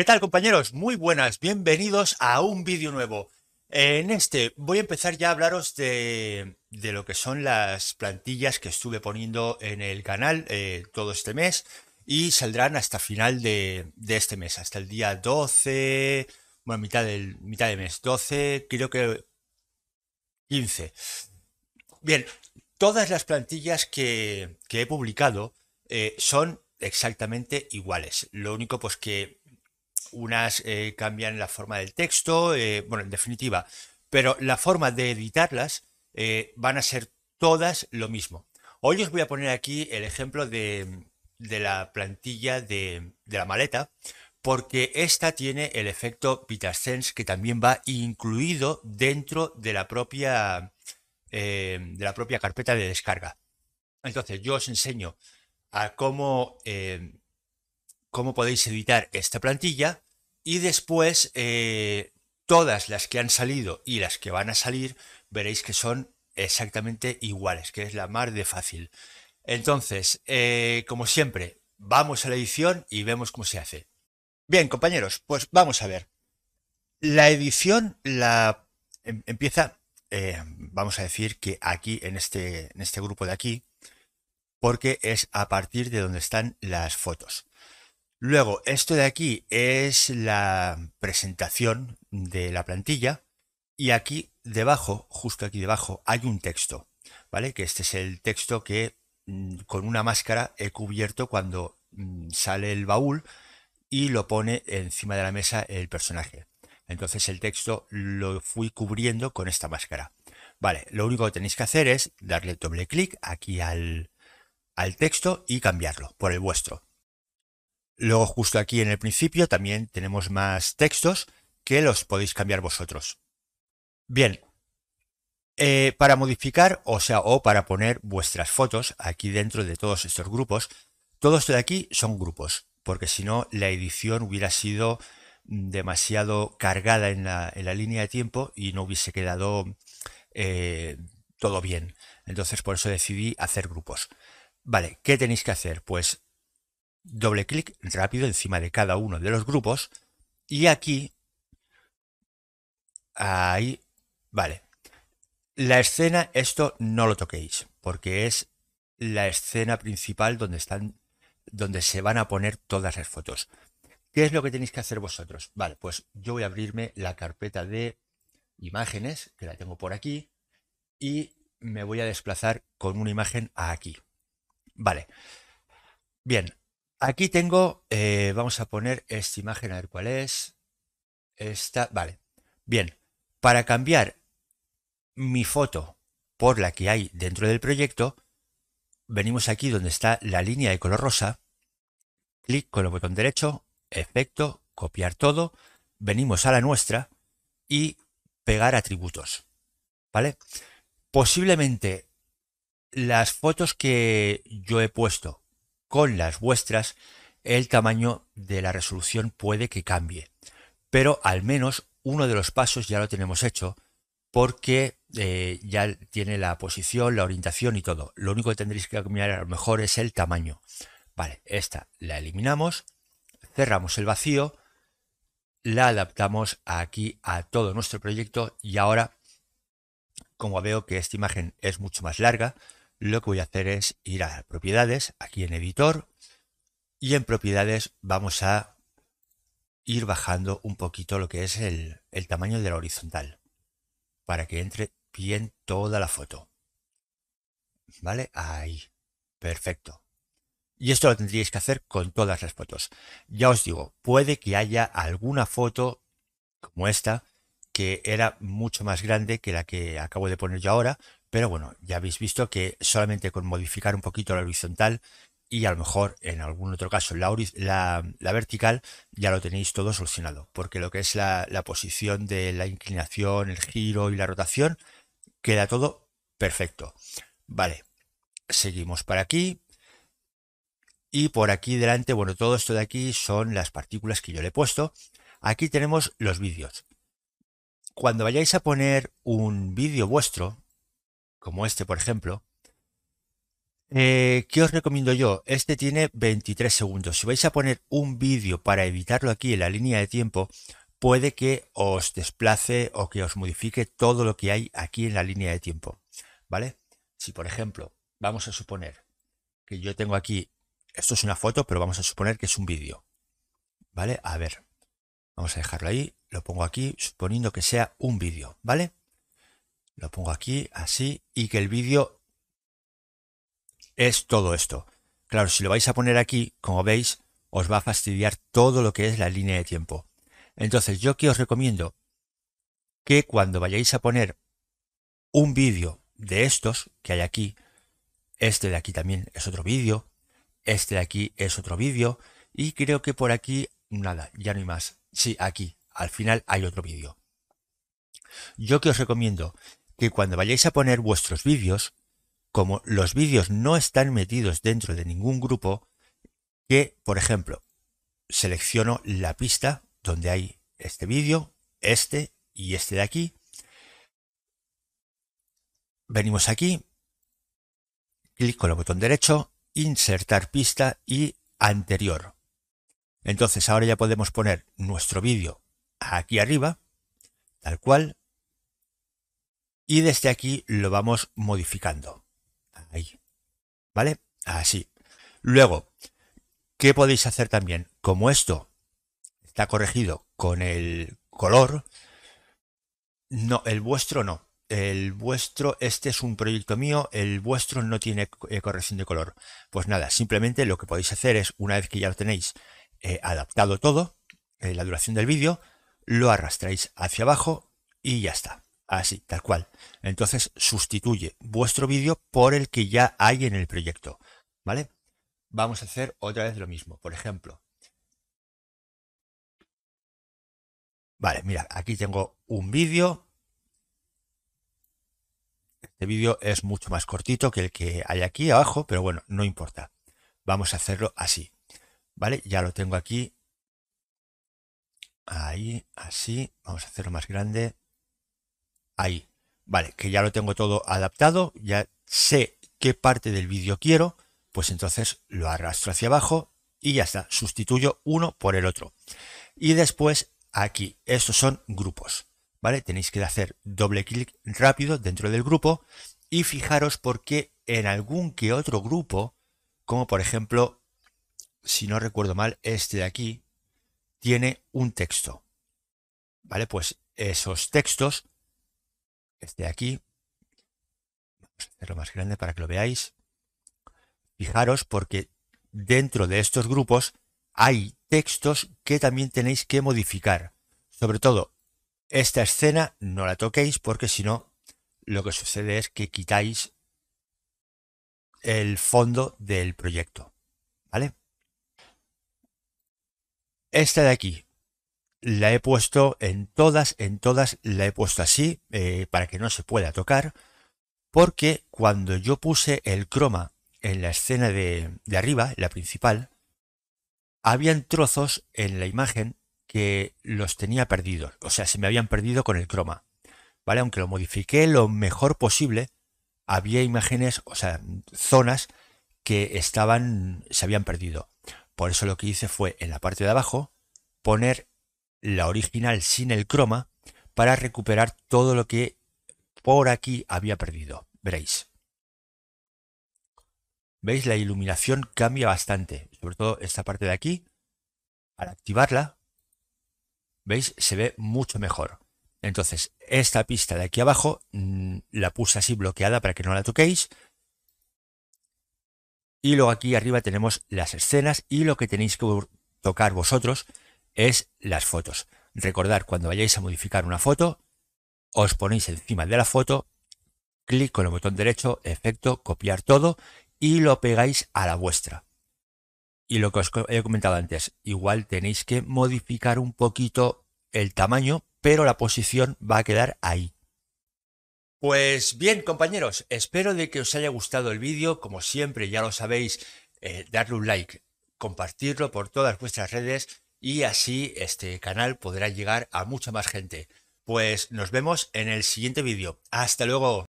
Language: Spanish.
¿Qué tal compañeros? Muy buenas, bienvenidos a un vídeo nuevo. En este voy a empezar ya a hablaros de, lo que son las plantillas que estuve poniendo en el canal eh, todo este mes y saldrán hasta final de, este mes, hasta el día 12, bueno, mitad, del, mitad de mes, 12, creo que 15. Bien, todas las plantillas que, he publicado eh, son exactamente iguales. Lo único pues que unas eh, cambian la forma del texto, eh, bueno, en definitiva, pero la forma de editarlas eh, van a ser todas lo mismo. Hoy os voy a poner aquí el ejemplo de, la plantilla de, la maleta, porque esta tiene el efecto sense que también va incluido dentro de la propia, de la propia carpeta de descarga. Entonces, yo os enseño a cómo cómo podéis editar esta plantilla y después eh, todas las que han salido y las que van a salir veréis que son exactamente iguales, que es la mar de fácil. Entonces, eh, como siempre, vamos a la edición y vemos cómo se hace. Bien, compañeros, pues vamos a ver. La edición la em, empieza, eh, vamos a decir que aquí, en este, en este grupo de aquí, porque es a partir de donde están las fotos. Luego, esto de aquí es la presentación de la plantilla y aquí debajo, justo aquí debajo, hay un texto, ¿vale? Que este es el texto que mm, con una máscara he cubierto cuando mm, sale el baúl y lo pone encima de la mesa el personaje. Entonces el texto lo fui cubriendo con esta máscara. Vale, lo único que tenéis que hacer es darle doble clic aquí al, al texto y cambiarlo por el vuestro. Luego justo aquí en el principio también tenemos más textos que los podéis cambiar vosotros. Bien, eh, para modificar, o sea, o para poner vuestras fotos aquí dentro de todos estos grupos, esto de aquí son grupos, porque si no la edición hubiera sido demasiado cargada en la, en la línea de tiempo y no hubiese quedado eh, todo bien. Entonces por eso decidí hacer grupos. Vale, ¿qué tenéis que hacer? Pues doble clic rápido encima de cada uno de los grupos y aquí, ahí, vale. La escena, esto no lo toquéis, porque es la escena principal donde están, donde se van a poner todas las fotos. ¿Qué es lo que tenéis que hacer vosotros? Vale, pues yo voy a abrirme la carpeta de imágenes, que la tengo por aquí, y me voy a desplazar con una imagen aquí. Vale. Bien, Aquí tengo, eh, vamos a poner esta imagen, a ver cuál es. Esta, vale. Bien, para cambiar mi foto por la que hay dentro del proyecto, venimos aquí donde está la línea de color rosa, clic con el botón derecho, efecto, copiar todo, venimos a la nuestra y pegar atributos. ¿Vale? Posiblemente las fotos que yo he puesto con las vuestras, el tamaño de la resolución puede que cambie. Pero al menos uno de los pasos ya lo tenemos hecho porque eh, ya tiene la posición, la orientación y todo. Lo único que tendréis que cambiar a lo mejor es el tamaño. Vale, esta la eliminamos, cerramos el vacío, la adaptamos aquí a todo nuestro proyecto y ahora, como veo que esta imagen es mucho más larga, lo que voy a hacer es ir a propiedades, aquí en editor, y en propiedades vamos a ir bajando un poquito lo que es el, tamaño de la horizontal, para que entre bien toda la foto. ¿Vale? Ahí. Perfecto. Y esto lo tendríais que hacer con todas las fotos. Ya os digo, puede que haya alguna foto como esta, que era mucho más grande que la que acabo de poner yo ahora, pero bueno, ya habéis visto que solamente con modificar un poquito la horizontal y a lo mejor en algún otro caso la, vertical ya lo tenéis todo solucionado, porque lo que es la, la, posición de la inclinación, el giro y la rotación, queda todo perfecto. Vale, seguimos para aquí. Y por aquí delante, bueno, todo esto de aquí son las partículas que yo le he puesto. Aquí tenemos los vídeos. Cuando vayáis a poner un vídeo vuestro, como este por ejemplo, eh, ¿Qué os recomiendo yo? Este tiene 23 segundos. Si vais a poner un vídeo para evitarlo aquí en la línea de tiempo, puede que os desplace o que os modifique todo lo que hay aquí en la línea de tiempo. ¿Vale? Si por ejemplo, vamos a suponer que yo tengo aquí, esto es una foto, pero vamos a suponer que es un vídeo. ¿Vale? A ver, vamos a dejarlo ahí, lo pongo aquí, suponiendo que sea un vídeo. ¿Vale? Lo pongo aquí, así, y que el vídeo es todo esto. Claro, si lo vais a poner aquí, como veis, os va a fastidiar todo lo que es la línea de tiempo. Entonces, yo que os recomiendo que cuando vayáis a poner un vídeo de estos que hay aquí, este de aquí también es otro vídeo, este de aquí es otro vídeo, y creo que por aquí, nada, ya no hay más. Sí, aquí, al final hay otro vídeo. Yo que os recomiendo que cuando vayáis a poner vuestros vídeos, como los vídeos no están metidos dentro de ningún grupo, que, por ejemplo, selecciono la pista donde hay este vídeo, este y este de aquí. Venimos aquí, clic con el botón derecho, insertar pista y anterior. Entonces ahora ya podemos poner nuestro vídeo aquí arriba, tal cual, y desde aquí lo vamos modificando. Ahí. ¿Vale? Así. Luego, ¿qué podéis hacer también? Como esto está corregido con el color, no, el vuestro no. El vuestro, este es un proyecto mío, el vuestro no tiene eh, corrección de color. Pues nada, simplemente lo que podéis hacer es, una vez que ya lo tenéis eh, adaptado todo, eh, la duración del vídeo, lo arrastráis hacia abajo y ya está. Así, tal cual. Entonces sustituye vuestro vídeo por el que ya hay en el proyecto. ¿Vale? Vamos a hacer otra vez lo mismo. Por ejemplo. Vale, mira, aquí tengo un vídeo. Este vídeo es mucho más cortito que el que hay aquí abajo, pero bueno, no importa. Vamos a hacerlo así. ¿Vale? Ya lo tengo aquí. Ahí, así. Vamos a hacerlo más grande ahí. Vale, que ya lo tengo todo adaptado, ya sé qué parte del vídeo quiero, pues entonces lo arrastro hacia abajo y ya está, sustituyo uno por el otro. Y después aquí, estos son grupos, ¿vale? Tenéis que hacer doble clic rápido dentro del grupo y fijaros porque en algún que otro grupo, como por ejemplo, si no recuerdo mal, este de aquí, tiene un texto, ¿vale? Pues esos textos este de aquí. Vamos a hacerlo más grande para que lo veáis. Fijaros porque dentro de estos grupos hay textos que también tenéis que modificar. Sobre todo, esta escena no la toquéis porque si no, lo que sucede es que quitáis el fondo del proyecto. ¿Vale? Esta de aquí, la he puesto en todas, en todas la he puesto así eh, para que no se pueda tocar, porque cuando yo puse el croma en la escena de, de arriba, la principal, habían trozos en la imagen que los tenía perdidos, o sea, se me habían perdido con el croma, ¿vale? Aunque lo modifiqué lo mejor posible, había imágenes, o sea, zonas que estaban, se habían perdido. Por eso lo que hice fue en la parte de abajo poner la original sin el croma, para recuperar todo lo que por aquí había perdido. Veréis. ¿Veis? La iluminación cambia bastante, sobre todo esta parte de aquí. Al activarla, ¿veis? Se ve mucho mejor. Entonces, esta pista de aquí abajo mm, la puse así bloqueada para que no la toquéis. Y luego aquí arriba tenemos las escenas y lo que tenéis que tocar vosotros es las fotos. Recordad, cuando vayáis a modificar una foto, os ponéis encima de la foto, clic con el botón derecho, efecto, copiar todo y lo pegáis a la vuestra. Y lo que os he comentado antes, igual tenéis que modificar un poquito el tamaño, pero la posición va a quedar ahí. Pues bien, compañeros, espero de que os haya gustado el vídeo. Como siempre, ya lo sabéis, eh, darle un like, compartirlo por todas vuestras redes y así este canal podrá llegar a mucha más gente. Pues nos vemos en el siguiente vídeo. Hasta luego.